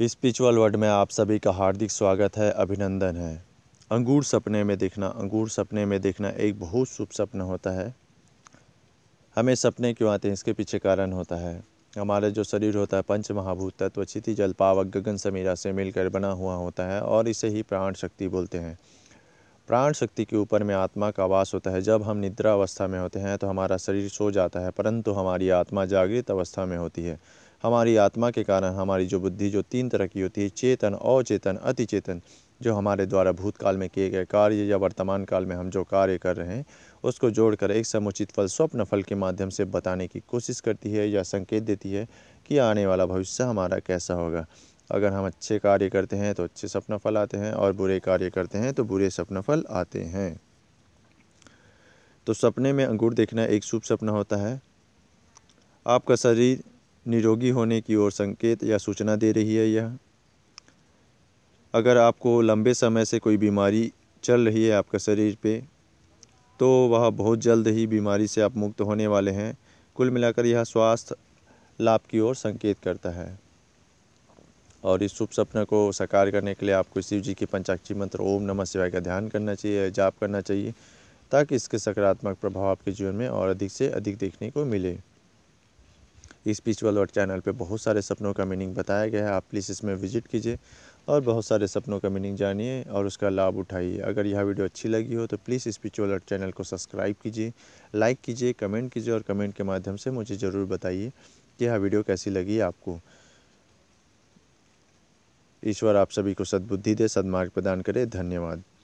spiritual word में आप सभी का हार्दिक स्वागत है अभिनंदन है अंगूर सपने में देखना अंगूर सपने में देखना एक बहुत शुभ सपना होता है हमें सपने क्यों आते हैं इसके पीछे कारण होता है हमारा जो शरीर होता है पंच महाभूत तत्व जल पावक गगन समीरा से मिलकर बना हुआ होता है और इसे ही प्राण शक्ति बोलते हैं प्राण शक्ति के ऊपर में आत्मा का वास होता है जब हम निद्रा अवस्था में होते हैं तो हमारा शरीर सो जाता है परंतु हमारी आत्मा जागृत अवस्था में होती है हमारी आत्मा के कारण हमारी जो बुद्धि जो तीन तरह की होती है चेतन अवचेतन अतिचेतन जो हमारे द्वारा भूतकाल में किए गए कार्य या वर्तमान काल में हम जो कार्य कर रहे हैं उसको जोड़कर एक समुचित फल स्वप्न फल के माध्यम से बताने की कोशिश करती है या संकेत देती है कि आने वाला भविष्य हमारा कैसा होगा अगर हम अच्छे कार्य करते हैं तो अच्छे सपना फल आते हैं और बुरे कार्य करते हैं तो बुरे सपना फल आते हैं तो सपने में अंगूर देखना एक शुभ सपना होता है आपका शरीर निरोगी होने की ओर संकेत या सूचना दे रही है यह अगर आपको लंबे समय से कोई बीमारी चल रही है आपका शरीर पे तो वह बहुत जल्द ही बीमारी से आप मुक्त होने वाले हैं कुल मिलाकर यह स्वास्थ्य लाभ की ओर संकेत करता है और इस शुभ सपना को साकार करने के लिए आपको शिव जी के पंचाक्षी मंत्र ओम नमः शिवाय का ध्यान करना चाहिए जाप करना चाहिए ताकि इसके सकारात्मक प्रभाव आपके जीवन में और अधिक से अधिक देखने को मिले स्पिरिचुअल वर्ड चैनल पे बहुत सारे सपनों का मीनिंग बताया गया है आप प्लीज़ इसमें विजिट कीजिए और बहुत सारे सपनों का मीनिंग जानिए और उसका लाभ उठाइए अगर यह वीडियो अच्छी लगी हो तो प्लीज़ स्पिरिचुअल वर्ड चैनल को सब्सक्राइब कीजिए लाइक कीजिए कमेंट कीजिए और कमेंट के माध्यम से मुझे ज़रूर बताइए कि यह वीडियो कैसी लगी आपको ईश्वर आप सभी को सद्बुद्धि दे सदमार्ग प्रदान करे धन्यवाद